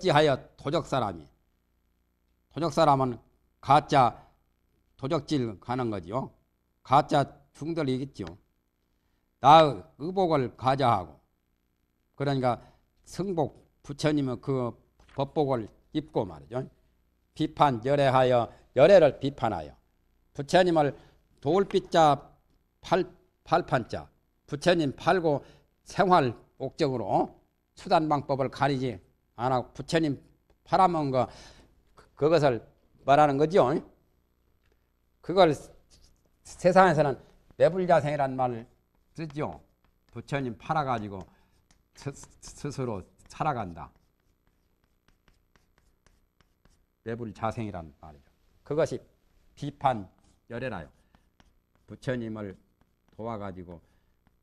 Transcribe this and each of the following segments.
어찌하여 도적 사람이 도적 사람은 가짜 도적질 가는 거지요. 가짜 중들이겠지요. 나 의복을 가져하고 그러니까 승복 부처님은 그 법복을 입고 말이죠. 비판 열애하여 열애를 비판하여 부처님을 돌빛자 팔, 팔판자 부처님 팔고 생활 목적으로 수단 방법을 가리지 안 하고 부처님 팔아먹은 거 그, 그것을 말하는 거죠. 그걸 세상에서는 매불자생이란 말을 쓰죠. 부처님 팔아가지고 스스로 살아간다. 매불자생이란 말이죠. 그것이 비판 열애라요. 부처님을 도와가지고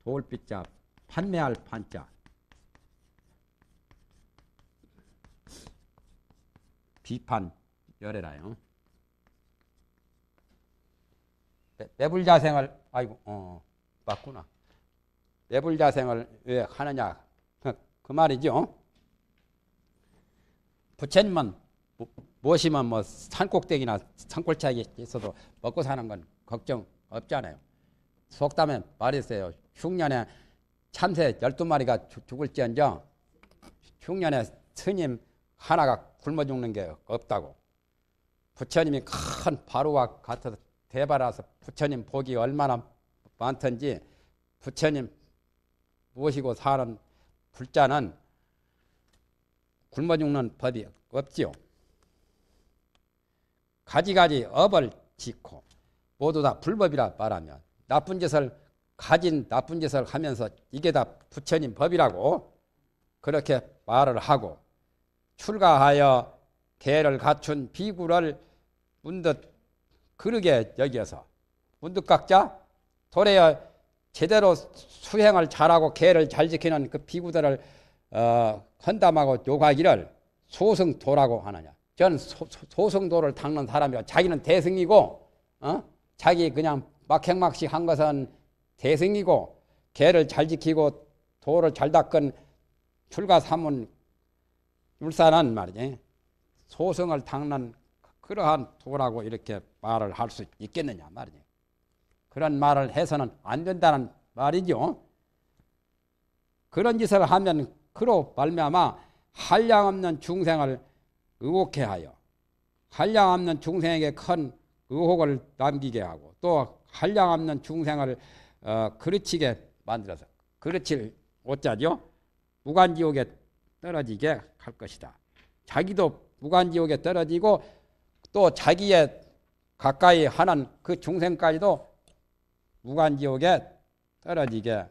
도울 빛자 판매할 판자 비판 열애라요. 매불자생을 아이고 어, 어 맞구나. 매불자생을 왜 하느냐 그, 그 말이죠. 부처님은 뭐, 무엇이면 뭐 산꼭대기나 산골차에 있어도 먹고 사는 건 걱정 없잖아요. 속담에 말했어요. 흉년에 참새 열두 마리가 죽을지언정 흉년에 스님 하나가 굶어 죽는 게 없다고. 부처님이 큰 바로와 같아서 대바라서 부처님 복이 얼마나 많던지 부처님 모시고 사는 불자는 굶어 죽는 법이 없지요. 가지가지 업을 짓고 모두 다 불법이라 말하면 나쁜 짓을 가진 나쁜 짓을 하면서 이게 다 부처님 법이라고 그렇게 말을 하고 출가하여 대를 갖춘 비구를 문득 그러게 여기어서 문득 각자 도래여 제대로 수행을 잘하고 계를 잘 지키는 그 비구들을 어, 헌담하고 요가기를 소승도라고 하느냐. 저는 소, 소승도를 닦는 사람이고 자기는 대승이고 어? 자기 그냥 막행막식 한 것은 대승이고 계를 잘 지키고 도를 잘 닦은 출가사문 울산은 말이지 소성을 닦는 그러한 도라고 이렇게 말을 할 수 있겠느냐 말이지 그런 말을 해서는 안 된다는 말이죠. 그런 짓을 하면 그로 발매암마 한량 없는 중생을 의혹해 하여 한량 없는 중생에게 큰 의혹을 남기게 하고 또 한량 없는 중생을 어, 그르치게 만들어서 그르칠 오자죠 무간지옥에 떨어지게 할 것이다. 자기도 무간지옥에 떨어지고 또 자기의 가까이 하는 그 중생까지도 무간지옥에 떨어지게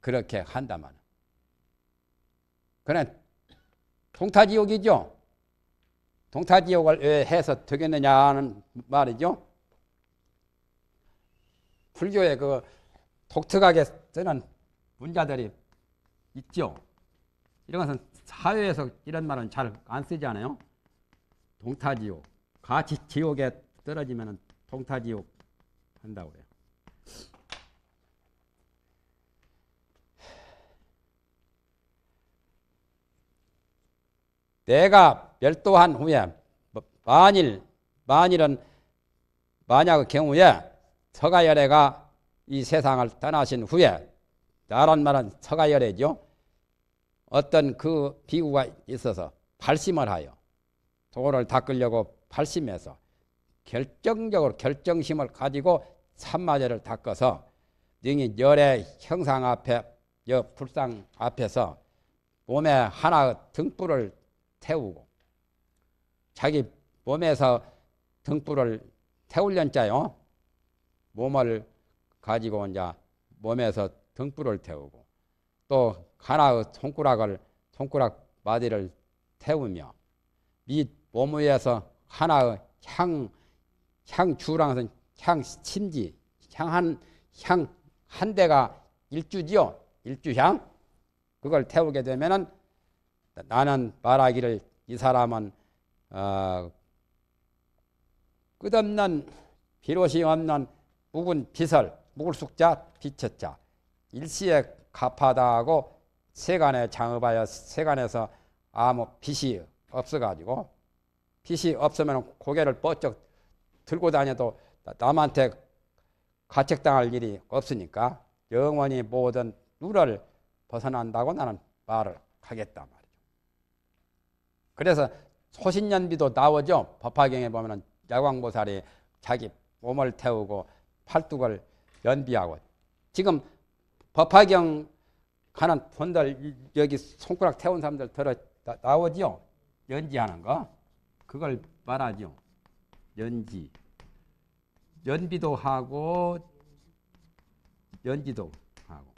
그렇게 한다만. 그는 동타지옥이죠. 동타지옥을 왜 해서 되겠느냐는 말이죠. 불교의 그 독특하게 쓰는 문자들이 있죠. 이런 것은 사회에서 이런 말은 잘 안 쓰지 않아요? 동타지옥. 같이 지옥에 떨어지면 동타지옥 한다고 그래요. 내가 멸도한 후에 뭐, 만일 만일은 만약의 경우에 서가열애가 이 세상을 떠나신 후에 나란 말은 서가열애죠. 어떤 그 비구가 있어서 발심을 하여 도를 닦으려고 발심해서 결정적으로 결정심을 가지고 참마제를 닦아서 능히 열의 형상 앞에 여 불상 앞에서 몸에 하나 등불을 태우고 자기 몸에서 등불을 태울련 자요 몸을 가지고 이제 몸에서 등불을 태우고 또 하나의 손가락을 손가락 마디를 태우며 이몸 위에서 하나의 향 향주랑은 향침지 향한 향 한 대가 일주지요 일주향 그걸 태우게 되면은 나는 말하기를 이 사람은 어, 끝없는 비롯이 없는 묵은 빛을 묵을 숙자 비쳤자 일시에 갚아다 하고 세간에 장업하여 세간에서 아무 빚이 없어가지고 빚이 없으면 고개를 뻗쩍 들고 다녀도 남한테 가책당할 일이 없으니까 영원히 모든 누를 벗어난다고 나는 말을 하겠다 말이죠. 그래서 소신연비도 나오죠. 법화경에 보면 야광보살이 자기 몸을 태우고 팔뚝을 연비하고 지금 법화경 가는 본달 여기 손가락 태운 사람들 들어 나오지요. 연지하는 거. 그걸 말하죠. 연지. 연비도 하고 연지도 하고.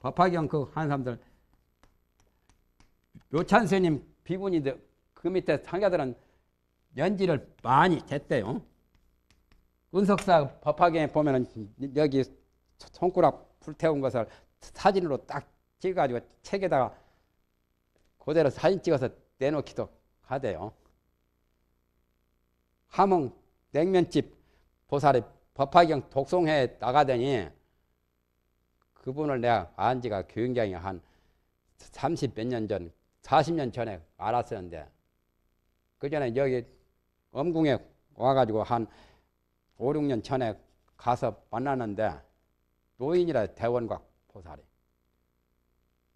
법화경 그 하는 사람들 요찬스님 비분이 그 밑에 상자들은 연지를 많이 쟀대요. 은석사 법화경에 보면은 여기 손가락 불태운 것을 사진으로 딱 찍어가지고 책에다가 그대로 사진 찍어서 내놓기도 하대요. 함흥 냉면집 보살이 법화경 독송회에 나가더니 그분을 내가 안 지가 굉장히 한30 몇 년 전, 40년 전에 알았었는데 그 전에 여기 엄궁에 와가지고 한 5, 6년 전에 가서 만났는데 노인이라 대원과 보살이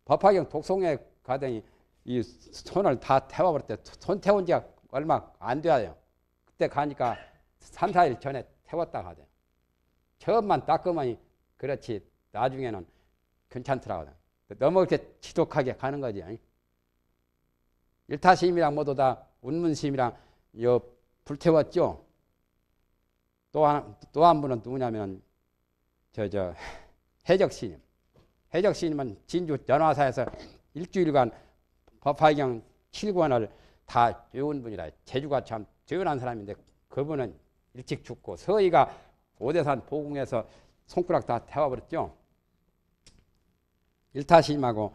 법화경 독송의 가정이 이 손을 다 태워버릴 때손 태운 지가 얼마 안 돼요. 그때 가니까 3, 4일 전에 태웠다 하대. 처음만 닦으면 그렇지 나중에는 괜찮더라고든 너무 이렇게 지독하게 가는 거지. 일타심이랑 모두 다 운문심이랑 불태웠죠. 또 한 또 한 분은 누구냐면 저, 저, 해적 스님. 해적 스님은 진주 전화사에서 일주일간 법화경 7권을 다 외운 분이라 제주가 참 조연한 사람인데 그분은 일찍 죽고 서희가 오대산 보궁에서 손가락 다 태워버렸죠. 일타심하고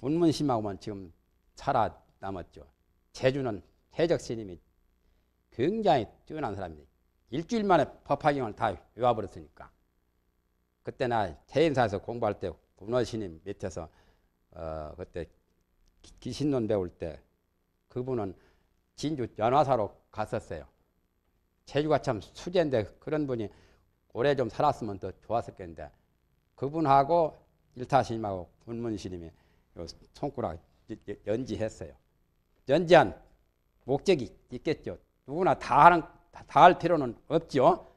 운문심하고만 지금 살아남았죠. 제주는 해적스님이 굉장히 뛰어난 사람이에요 일주일 만에 법화경을 다 외워버렸으니까. 그때나 태인사에서 공부할 때군원신님 밑에서 어 그때 귀신론 배울 때 그분은 진주 연화사로 갔었어요. 제주가 참 수제인데 그런 분이 오래 좀 살았으면 더좋았을겠데 그분하고 일타신임하고 군문신임이 손가락 연지했어요. 연지한 목적이 있겠죠. 누구나 다 하는 다 할 필요는 없죠.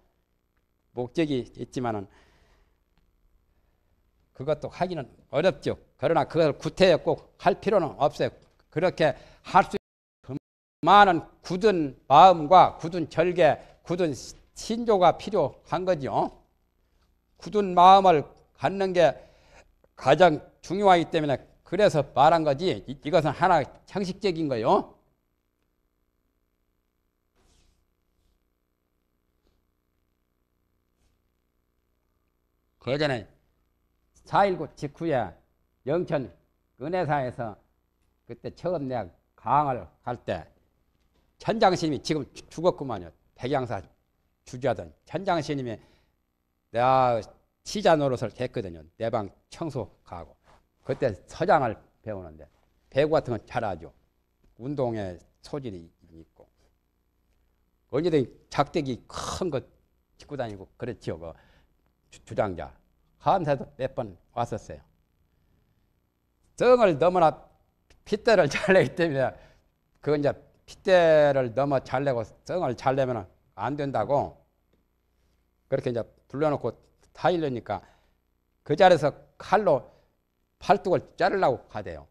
목적이 있지만은 그것도 하기는 어렵죠. 그러나 그것을 구태여 꼭할 필요는 없어요. 그렇게 할수 많은 굳은 마음과 굳은 절개, 굳은 신조가 필요한 거죠. 굳은 마음을 갖는 게 가장 중요하기 때문에 그래서 말한 거지 이것은 하나 형식적인 거요. 그 전에 4.19 직후에 영천 은혜사에서 그때 처음 내가 강을 갈 때 천장스님이 지금 죽었구만요. 백양사 주주하던 천장스님이 내가 치자 노릇을 했거든요. 내방 청소 가고 그때 서장을 배우는데 배구 같은 건 잘하죠. 운동에 소질이 있고 언제든 작대기 큰 거짓고 다니고 그랬죠요그 주장자 함사도 몇 번 왔었어요. 등을 너무나 핏대를 잘 내기 때문에 그 이제 핏대를 넘어 잘 내고 등을 잘 내면 안 된다고 그렇게 이제 불러놓고 타이려니까 그 자리에서 칼로 팔뚝을 자르려고 가대요.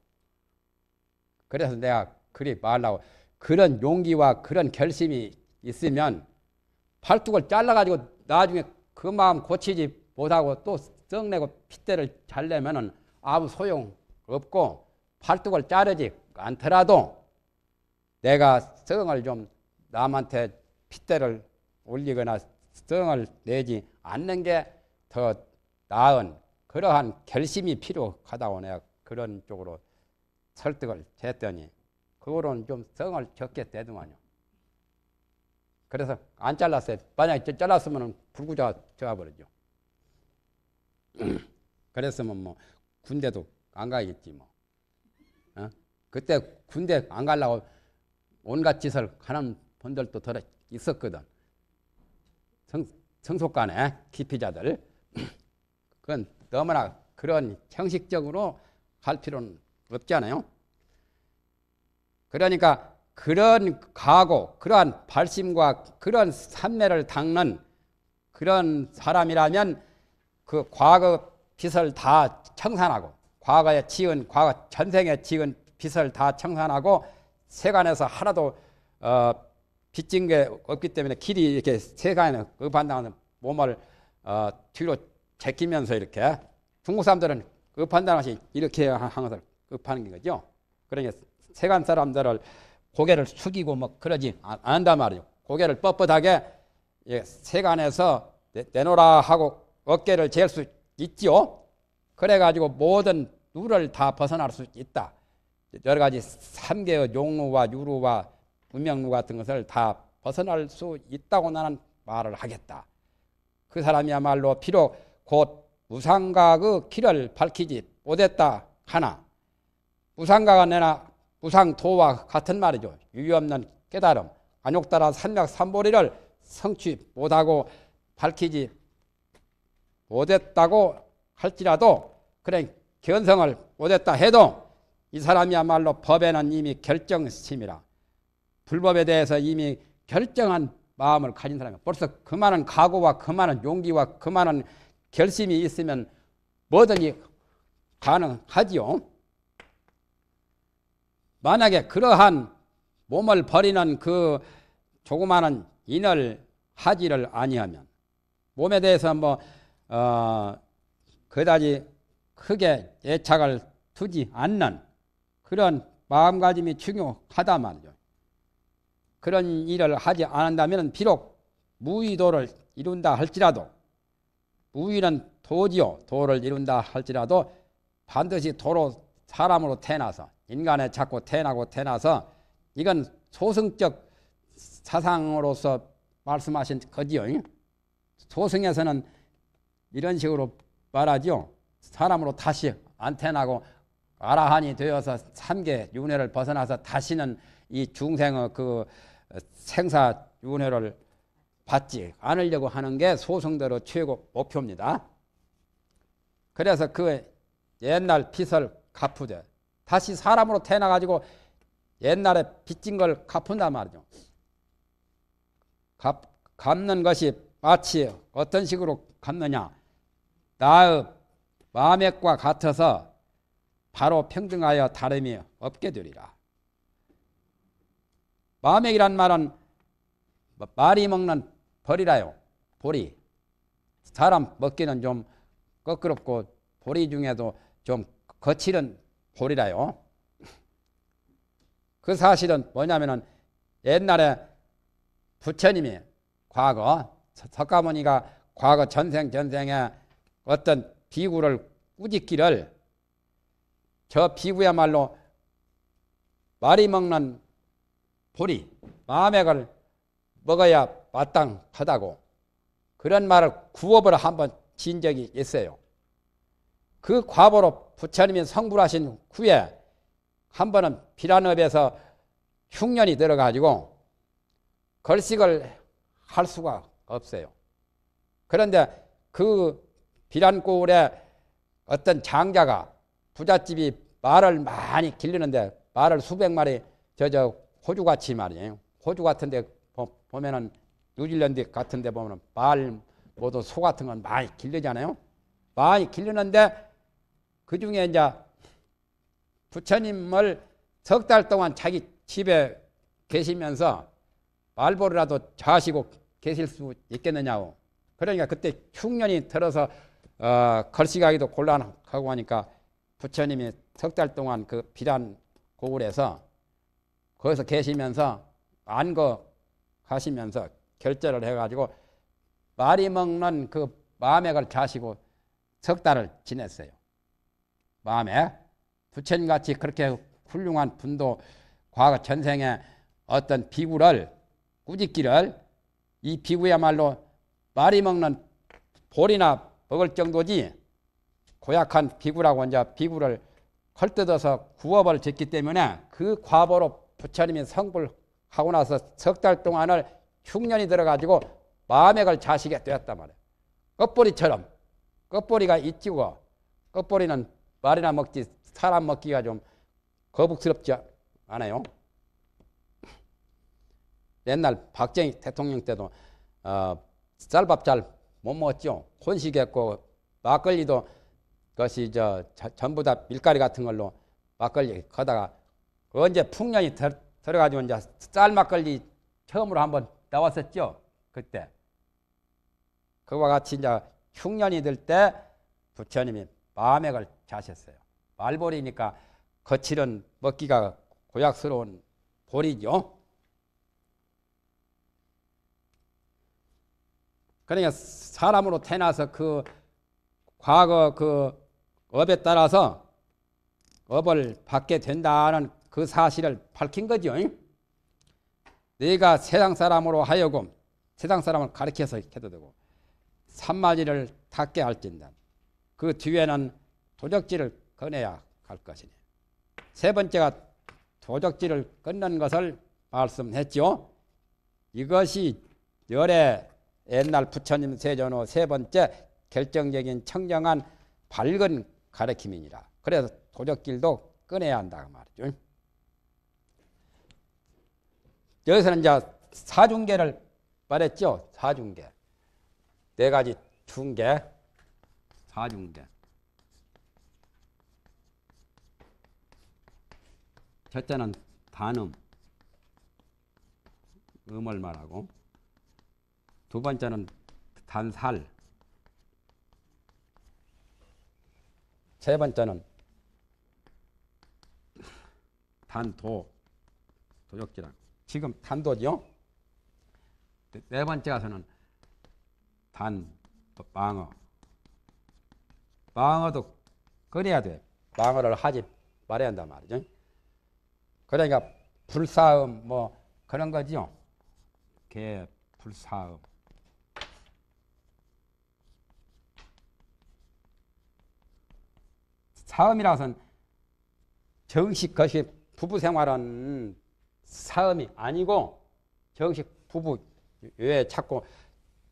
그래서 내가 그리 말라고 그런 용기와 그런 결심이 있으면 팔뚝을 잘라가지고 나중에 그 마음 고치지 못하고 또 썩내고 핏대를 잘 내면은 아무 소용 없고 팔뚝을 자르지 않더라도 내가 성을 좀 남한테 핏대를 올리거나 성을 내지 않는 게 더 나은 그러한 결심이 필요하다고 내가 그런 쪽으로 설득을 했더니 그거로는 좀 성을 적게 되더만요 그래서 안 잘랐어요. 만약에 잘랐으면 불구자 쳐버리죠. 그랬으면 뭐 군대도 안 가겠지 뭐. 어? 그때 군대 안 가려고 온갖 짓을 하는 분들도 더 있었거든. 청, 청소간에 기피자들. 그건 너무나 그런 형식적으로 할 필요는 없잖아요. 그러니까 그런 각오, 그러한 발심과 그런 산매를 닦는 그런 사람이라면 그 과거 빚을 다 청산하고 과거에 지은 과거 전생에 지은 빚을 다 청산하고 세간에서 하나도 어, 빚진 게 없기 때문에 길이 이렇게 세간에 급한다는 그 몸을 어, 뒤로 제끼면서 이렇게 중국 사람들은 급한다는 그 것이 이렇게 하는 것을 급하는 거죠. 그러니까 세간 사람들을 고개를 숙이고 뭐 그러지 않는단 말이죠. 고개를 뻣뻣하게 예, 세간에서 내놓으라 하고 어깨를 잴 수 있지요. 그래가지고 모든 누를 다 벗어날 수 있다. 여러 가지 삼계의 용루와 유루와 문명루 같은 것을 다 벗어날 수 있다고 나는 말을 하겠다. 그 사람이야말로 비록 곧무상가의 길을 밝히지 못했다 하나 무상가은 내나 무상도와 같은 말이죠. 유유없는 깨달음 안욕따라 삼맥 삼보리를 성취 못하고 밝히지 못했다고 할지라도 그래 견성을 못했다 해도 이 사람이야말로 법에는 이미 결정심이라 불법에 대해서 이미 결정한 마음을 가진 사람이 벌써 그 많은 각오와 그 많은 용기와 그 많은 결심이 있으면 뭐든지 가능하지요. 만약에 그러한 몸을 버리는 그 조그마한 인을 하지를 아니하면 몸에 대해서 뭐 어, 그다지 크게 애착을 두지 않는 그런 마음가짐이 중요하다 말이죠. 그런 일을 하지 않는다면 비록 무의도를 이룬다 할지라도 무의는 도지요 도를 이룬다 할지라도 반드시 도로 사람으로 태어나서 인간에 자꾸 태어나고 태어나서 이건 소승적 사상으로서 말씀하신 거지요. 소승에서는 이런 식으로 말하죠. 사람으로 다시 안테나고 아라한이 되어서 삼계 윤회를 벗어나서 다시는 이 중생의 그 생사 윤회를 받지 않으려고 하는 게 소승대로 최고 목표입니다. 그래서 그 옛날 빚을 갚으되 다시 사람으로 태어나가지고 옛날에 빚진 걸 갚은단 말이죠. 갚, 갚는 것이 마치 어떤 식으로 갚느냐? 나의 마음액과 같아서 바로 평등하여 다름이 없게 되리라. 마음액이란 말은 말이 먹는 벌이라요. 보리. 사람 먹기는 좀 거끄럽고 보리 중에도 좀 거칠은 보리라요. 그 사실은 뭐냐면은 옛날에 부처님이 과거 석가모니가 과거 전생 전생에 어떤 비구를 꾸짖기를 저 비구야말로 말이 먹는 보리 마음액을 먹어야 마땅하다고 그런 말을 구업으로 한 번 진 적이 있어요. 그 과보로 부처님이 성불하신 후에 한 번은 비란업에서 흉년이 들어가지고 걸식을 할 수가 없어요. 그런데 그 비란골에 어떤 장자가 부잣집이 말을 많이 길르는데 말을 수백 마리 저저 호주같이 말이에요. 호주 같은데 보면은 뉴질랜드 같은데 보면은 말 모두 소 같은 건 많이 길르잖아요. 많이 길르는데 그 중에 이제 부처님을 석 달 동안 자기 집에 계시면서 말벌이라도 자시고 계실 수 있겠느냐고. 그러니까 그때 흉년이 들어서 어, 걸식가기도 곤란하고 하니까 부처님이 석 달 동안 그 비단 고을에서 거기서 계시면서 안 거 하시면서 결제를 해가지고 말이 먹는 그 마맥을 음 자시고 석 달을 지냈어요. 마음에 부처님같이 그렇게 훌륭한 분도 과거 전생에 어떤 비구를 꾸짖기를 이 비구야말로 말이 먹는 볼이나 먹을 정도지 고약한 비구라고 이제 비구를 헐뜯어서 구업을 짓기 때문에 그 과보로 부처님이 성불 하고 나서 석 달 동안을 흉년이 들어가지고 마음에 걸 자식이 되었단 말이에요. 껍보리처럼 껍보리가 있지고 껍보리는 말이나 먹지 사람 먹기가 좀 거북스럽지 않아요. 옛날 박정희 대통령 때도 어, 쌀밥 잘 못 먹었죠. 혼식했고 막걸리도 그것이 저, 저, 전부 다 밀가루 같은 걸로 막걸리 거다가 그 언제 풍년이 들, 들어가지고 이제 쌀 막걸리 처음으로 한번 나왔었죠. 그때. 그와 같이 이제 흉년이 들때 부처님이 마음액을 자셨어요. 말벌이니까 거칠은 먹기가 고약스러운 볼이죠. 그러니까 사람으로 태어나서 그 과거 그 업에 따라서 업을 받게 된다는 그 사실을 밝힌 거죠. 내가 세상 사람으로 하여금 세상 사람을 가르켜서 해도 되고 산마지를 닿게 할진다. 그 뒤에는 도적지를 꺼내야 갈 것이니. 세 번째가 도적지를 끊는 것을 말씀했지 이것이 열의 옛날 부처님 세전후세 번째 결정적인 청정한 밝은 가르침이니라. 그래서 도적길도 꺼내야 한다 그 말이죠. 여기서는 이제 사중계를 말했죠. 사중계. 네 가지 중계, 사중계. 첫째는 단음, 음을 말하고 두 번째는 단살. 세 번째는 단도. 도적지랑. 지금 단도죠? 네, 네 번째 가서는 단, 방어. 방어도 그래야 돼. 방어를 하지 말아야 한단 말이죠. 그러니까 불사음 뭐 그런 거지요. 개 불사음. 사음이라서는 정식 것이 부부 생활은 사음이 아니고 정식 부부 외에 자꾸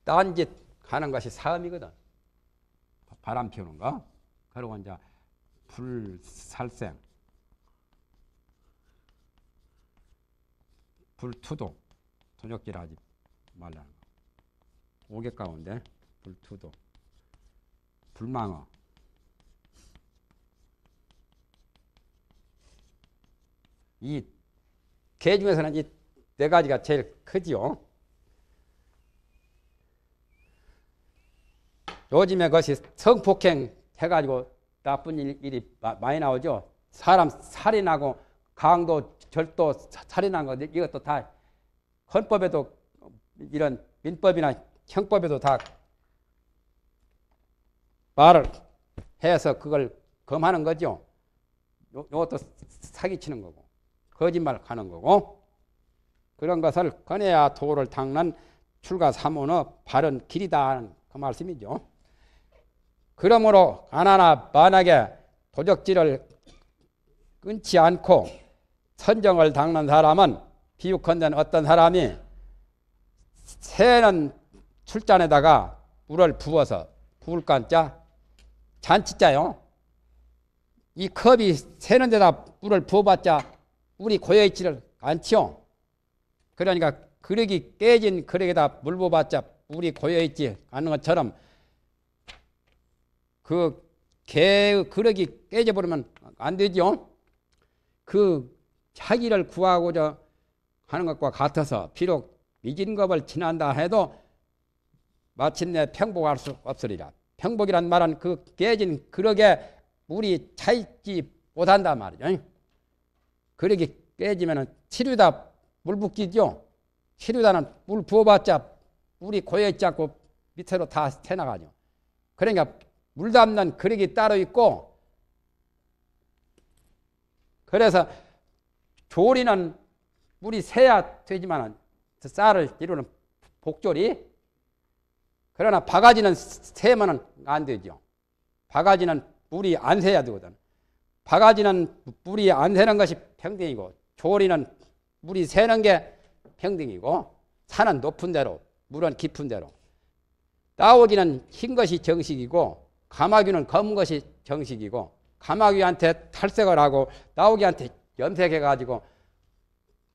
딴짓 하는 것이 사음이거든. 바람 피우는 거. 그리고 이제 불살생, 불투도, 저녁질 하지 말라는 거. 오개 가운데 불투도, 불망어. 이개 중에서는 이 네 가지가 제일 크지요. 요즘에 것이 성폭행 해가지고 나쁜 일이 많이 나오죠. 사람 살인하고 강도 절도 살인한 것 이것도 다 헌법에도 이런 민법이나 형법에도 다 말을 해서 그걸 검하는 거죠. 이것도 사기치는 거고. 거짓말 하는 거고 그런 것을 꺼내야 도를 닦는 출가 사모는 바른 길이다 그 말씀이죠. 그러므로 가나나 만하게 도적질을 끊지 않고 선정을 닦는 사람은 비유컨대 어떤 사람이 새는 출잔에다가 물을 부어서 부을 간자 잔치자요. 이 컵이 새는 데다 물을 부어봤자 물이 고여있지를 않지요. 그러니까 그릇이 깨진 그릇에다 물 부어봤자 물이 고여있지 않는 것처럼 그 개의 그릇이 깨져버리면 안 되죠. 그 자기를 구하고자 하는 것과 같아서 비록 미진겁을 지난다 해도 마침내 평복할 수 없으리라. 평복이란 말은 그 깨진 그릇에 물이 차있지 못한다 말이죠. 그릇이 깨지면 치료다 물 붓기죠. 치료다는 물 부어봤자 물이 고여있자고 밑으로 다 새나가죠. 그러니까 물 담는 그릇이 따로 있고 그래서 조리는 물이 새야 되지만 그 쌀을 이루는 복조리 그러나 바가지는 새면 안 되죠. 바가지는 물이 안 새야 되거든. 바가지는 물이 안 새는 것이 평등이고 조리는 물이 새는 게 평등이고 산은 높은 대로 물은 깊은 대로 따오기는 흰 것이 정식이고 가마귀는 검은 것이 정식이고 가마귀한테 탈색을 하고 따오기한테 염색해가지고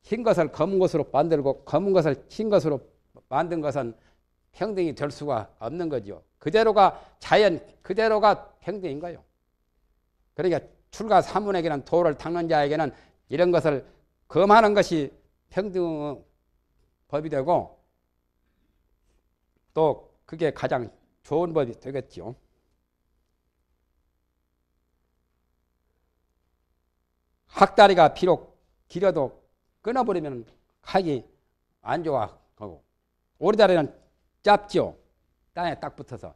흰 것을 검은 것으로 만들고 검은 것을 흰 것으로 만든 것은 평등이 될 수가 없는 거죠. 그대로가 자연 그대로가 평등인 거요. 예 그러니까 출가 사문에게는 도를 닦는 자에게는 이런 것을 금하는 것이 평등 법이 되고 또 그게 가장 좋은 법이 되겠지요. 학다리가 비록 길어도 끊어버리면 학이 안 좋아하고 오리다리는 짧죠 땅에 딱 붙어서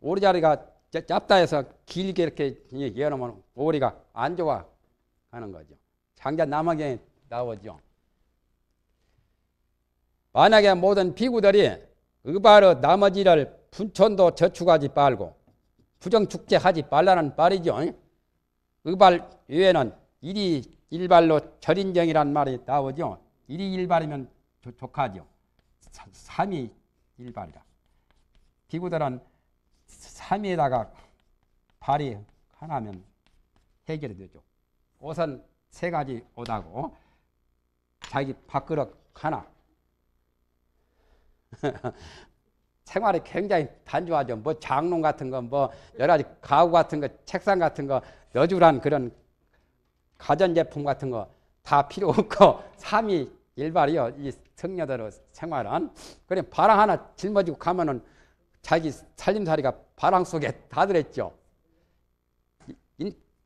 오리다리가 짧다 해서 길게 이렇게 열어놓으면 오리가 안 좋아 하는 거죠. 장자 남학에 나오죠. 만약에 모든 비구들이 의바로 나머지를 분천도 저축하지 말고 부정축제 하지 말라는 말이죠. 의발 외에는 일이 일발로 절인정이란 말이 나오죠. 일이 일발이면 조, 족하죠. 삼이 일발이다. 비구들은 3에다가 발이 하나면 해결이 되죠. 우선 세 가지 오다고 자기 밥그릇 하나 생활이 굉장히 단조하죠. 뭐 장롱 같은 거, 뭐 여러 가지 가구 같은 거, 책상 같은 거, 너주란 그런 가전제품 같은 거 다 필요 없고 삼이 일발이요. 이 성녀들의 생활은. 그래 바람 하나 짊어지고 가면은 자기 살림살이가 바람 속에 다 들었죠.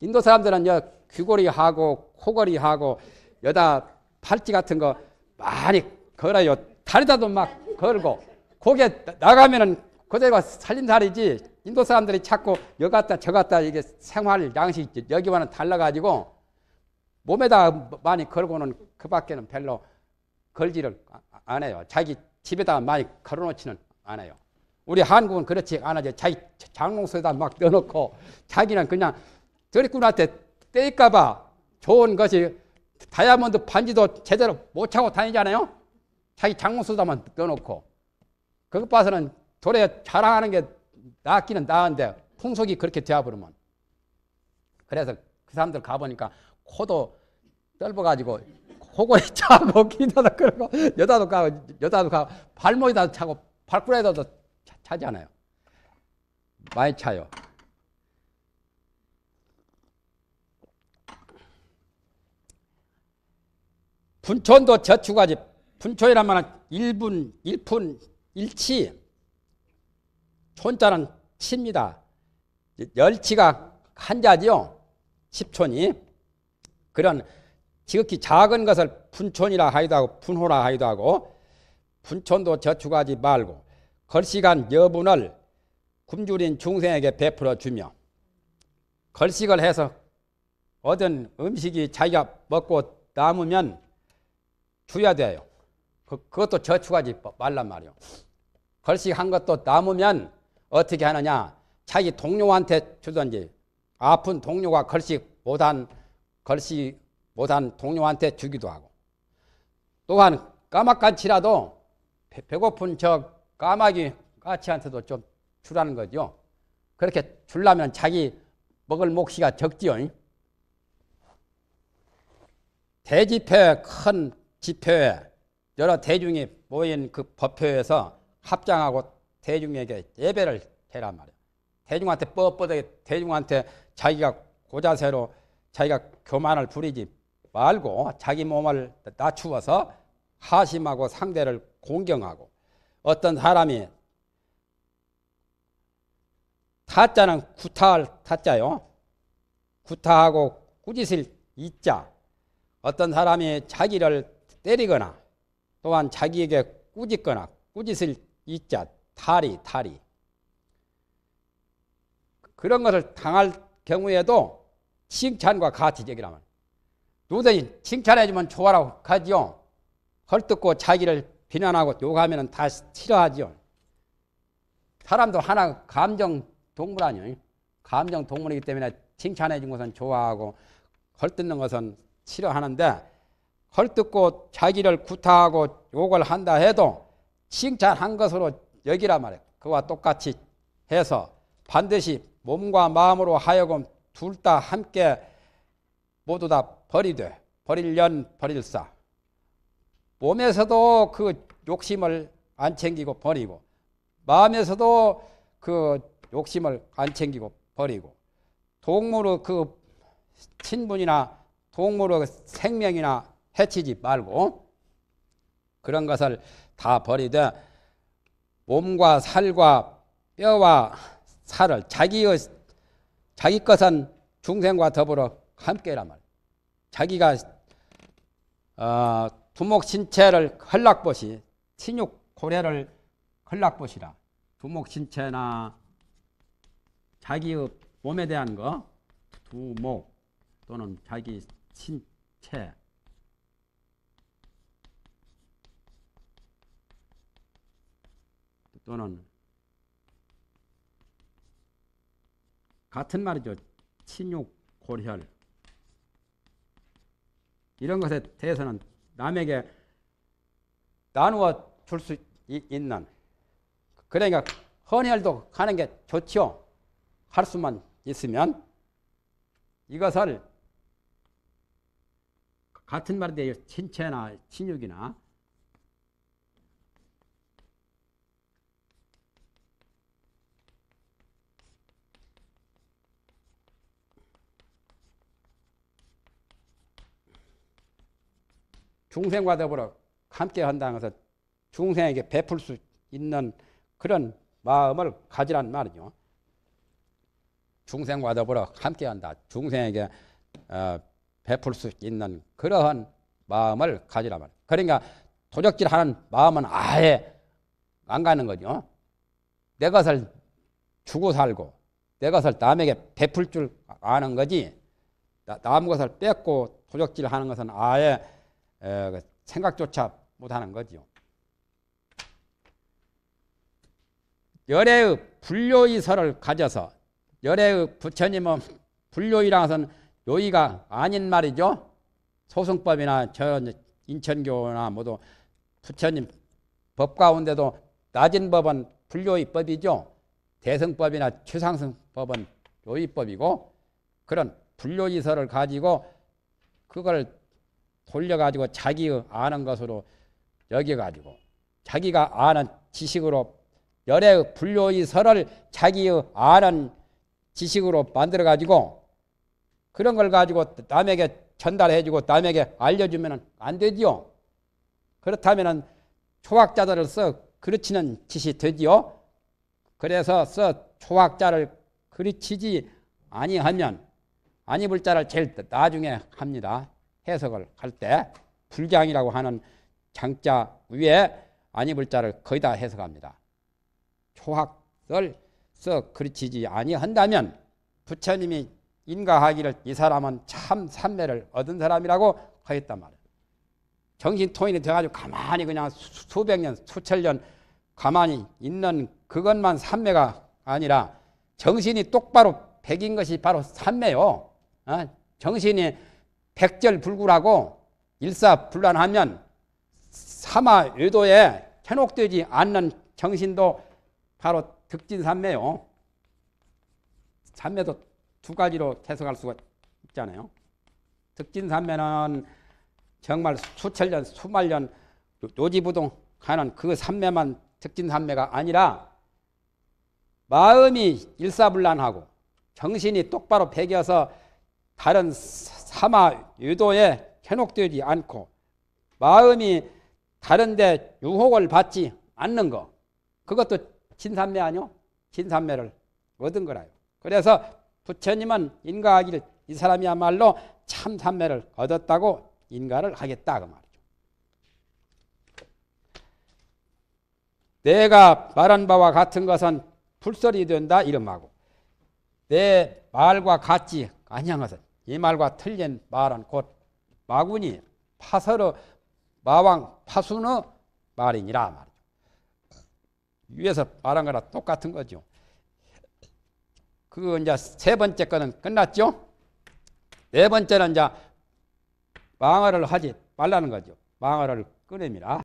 인도 사람들은 귀걸이하고 코걸이하고 여다 팔찌 같은 거 많이 걸어요. 다리다도 막 걸고 거기에 나가면은 그대로 살림살이지 인도 사람들이 자꾸 여 갔다 저 갔다 이게 생활 양식 여기와는 달라가지고 몸에다 많이 걸고는 그 밖에는 별로 걸지를 아, 아, 안 해요. 자기 집에다 많이 걸어놓지는 않아요. 우리 한국은 그렇지 않아요. 자기 장롱소에다 막 넣어놓고 자기는 그냥 저리꾼한테 떼일까봐 좋은 것이 다이아몬드 반지도 제대로 못 차고 다니잖아요. 자기 장롱소에다만 넣어놓고 그것 봐서는 도래 자랑하는 게 낫기는 나은데 풍속이 그렇게 되어버리면 그래서 그 사람들 가보니까 코도 떫어가지고 코골이 차고 귀도 그러고 여자도 가고 여자도 가고 발목에다 차고 발구에다도 차잖아요. 많이 차요. 분촌도 저축하지. 분촌이라면 1분, 1푼, 1치. 촌자는 칩니다. 열치가 한자지요. 10촌이. 그런 지극히 작은 것을 분촌이라 하기도 하고 분호라 하기도 하고 분촌도 저축하지 말고 걸식한 여분을 굶주린 중생에게 베풀어 주며 걸식을 해서 얻은 음식이 자기가 먹고 남으면 줘야 돼요. 그, 그것도 저축하지 말란 말이요. 걸식한 것도 남으면 어떻게 하느냐. 자기 동료한테 주든지 아픈 동료가 걸식 못한 걸식 못한 동료한테 주기도 하고 또한 까막같이라도 배고픈 척 까마귀, 까치한테도 좀 주라는 거죠. 그렇게 주려면 자기 먹을 몫이가 적지요. 대집회, 큰 집회에 여러 대중이 모인 그 법회에서 합장하고 대중에게 예배를 해란 말이에요. 대중한테 뻣뻣하게 대중한테 자기가 고자세로 자기가 교만을 부리지 말고 자기 몸을 낮추어서 하심하고 상대를 공경하고 어떤 사람이 타자는 구타할 타자요. 구타하고 꾸짖을 이자. 어떤 사람이 자기를 때리거나 또한 자기에게 꾸짖거나 꾸짖을 이자 탈이 탈이 그런 것을 당할 경우에도 칭찬과 같이 얘기라면 누구든지 칭찬해주면 좋아라고 하지요. 헐뜯고 자기를 비난하고 욕하면 다 싫어하죠. 사람도 하나 감정 동물 아니에요. 감정 동물이기 때문에 칭찬해 준 것은 좋아하고 헐뜯는 것은 싫어하는데 헐뜯고 자기를 구타하고 욕을 한다 해도 칭찬한 것으로 여기라 말이에요. 그와 똑같이 해서 반드시 몸과 마음으로 하여금 둘 다 함께 모두 다 버리되 버릴년 버릴사 몸에서도 그 욕심을 안 챙기고 버리고 마음에서도 그 욕심을 안 챙기고 버리고 동물의 그 친분이나 동물의 생명이나 해치지 말고 그런 것을 다 버리되 몸과 살과 뼈와 살을 자기의 자기 것은 중생과 더불어 함께라 말. 자기가 어, 두목 신체를 헐락보시 친육 고래를 헐락보시라 두목 신체나 자기의 몸에 대한 거 두목 또는 자기 신체 또는 같은 말이죠. 친육, 고혈 이런 것에 대해서는 남에게 나누어 줄 수 있는 그러니까 헌혈도 가는게 좋죠. 할 수만 있으면 이것을 같은 말인데해 신체나 친육이나 중생과 더불어 함께 한다는 것은 중생에게 베풀 수 있는 그런 마음을 가지란 말이죠. 중생과 더불어 함께 한다. 중생에게 어, 베풀 수 있는 그러한 마음을 가지라 말이야. 그러니까 도적질 하는 마음은 아예 안 가는 거죠. 내 것을 주고 살고 내 것을 남에게 베풀 줄 아는 거지 남 것을 뺏고 도적질 하는 것은 아예 그 생각조차 못하는 거죠. 열애의 불요의설을 가져서 열애의 부처님은 불요이라 서는 요의가 아닌 말이죠. 소승법이나 저 인천교나 모두 부처님 법 가운데도 낮은 법은 불요의법이죠. 대승법이나 최상승법은 요의법이고 그런 불요의설을 가지고 그걸 돌려가지고 자기 아는 것으로 여겨가지고 자기가 아는 지식으로 열의 분류의 설을 자기의 아는 지식으로 만들어가지고 그런 걸 가지고 남에게 전달해주고 남에게 알려주면 안 되지요. 그렇다면 초학자들을 써 그르치는 짓이 되지요. 그래서 써 초학자를 그르치지 아니하면 아니불자를 제일 나중에 합니다. 해석을 할 때불장이라고 하는 장자 위에 아니불자를 거의 다 해석합니다. 초학을 써 그르치지 아니한다면 부처님이 인가하기를 이 사람은 참 삼매를 얻은 사람이라고 하였단 말이에요. 정신토인이 돼가지고 가만히 그냥 수, 백 년, 수천 년 가만히 있는 그것만 삼매가 아니라 정신이 똑바로 백인 것이 바로 삼매요. 어? 정신이 백절불구라고 일사불란하면 사마 외도에 현혹되지 않는 정신도 바로 득진삼매요. 삼매도 두 가지로 해석할 수가 있잖아요. 득진삼매는 정말 수천 년, 수만 년 노지부동하는 그 삼매만 득진삼매가 아니라 마음이 일사불란하고 정신이 똑바로 배겨서 다른 사아 유도에 현혹되지 않고 마음이 다른데 유혹을 받지 않는 거 그것도 진삼매 아니요? 진삼매를 얻은 거라요. 그래서 부처님은 인가하기를 이 사람이야말로 참삼매를 얻었다고 인가를 하겠다 그 말이죠. 내가 말한 바와 같은 것은 불설이 된다 이름하고 내 말과 같지 아니한 것은 이 말과 틀린 말은 곧 마군이 파서르 마왕 파순의 말이니라 말이죠. 위에서 말한 거랑 똑같은 거죠. 그 이제 세 번째 거는 끝났죠. 네 번째는 이제 망어를 하지 말라는 거죠. 망어를 끊음이라.